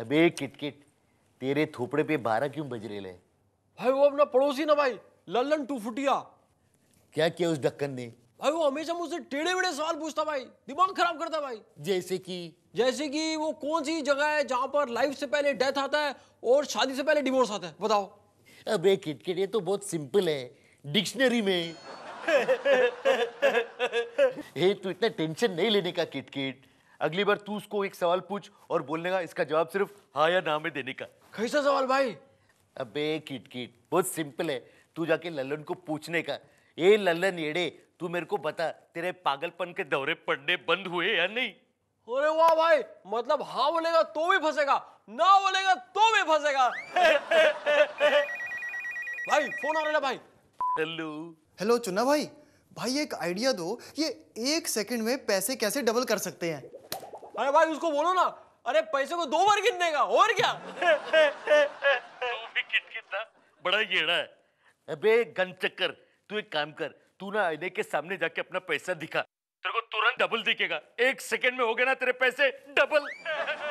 अबे किटकिट तेरे थोपड़े पे बारह क्यों बज रहे भाई वो अपना पड़ोसी ना भाई लल्लन टू फुटिया क्या किया उस डक्कन ने भाई वो हमेशा मुझसे टेढ़े मेढ़े सवाल पूछता भाई दिमाग खराब करता भाई जैसे कि जैसे कि वो कौन सी जगह है जहाँ पर लाइफ से पहले डेथ आता है और शादी से पहले डिवोर्स आता है बताओ अबे किटकिट ये तो बहुत सिंपल है डिक्शनरी में हे तू तो इतने टेंशन नहीं लेने का किट किट अगली बार तू उसको एक सवाल पूछ और बोलने का इसका जवाब सिर्फ हाँ या ना में देने का कैसा सवाल भाई अबे किट किट बहुत सिंपल है तू जाके लल्लन को पूछने का ए लल्लन येड़े तू मेरे को बता तेरे पागलपन के दौरे पड़ने बंद हुए या नहीं अरे वाह भाई मतलब हाँ बोलेगा तो भी फंसेगा ना बोलेगा तो भी फंसेगा भाई फोन आ रहा है भाई हेलो हेलो चुना भाई भाई एक आइडिया दो ये एक सेकंड में पैसे कैसे डबल कर सकते हैं अरे भाई उसको बोलो ना अरे पैसे को दो बार गिनने का और क्या बड़ा गेड़ा है अबे गन चक्कर तू एक काम कर तू ना आईने के सामने जाके अपना पैसा दिखा तेरे को तुरंत डबल दिखेगा एक सेकंड में हो गया ना तेरे पैसे डबल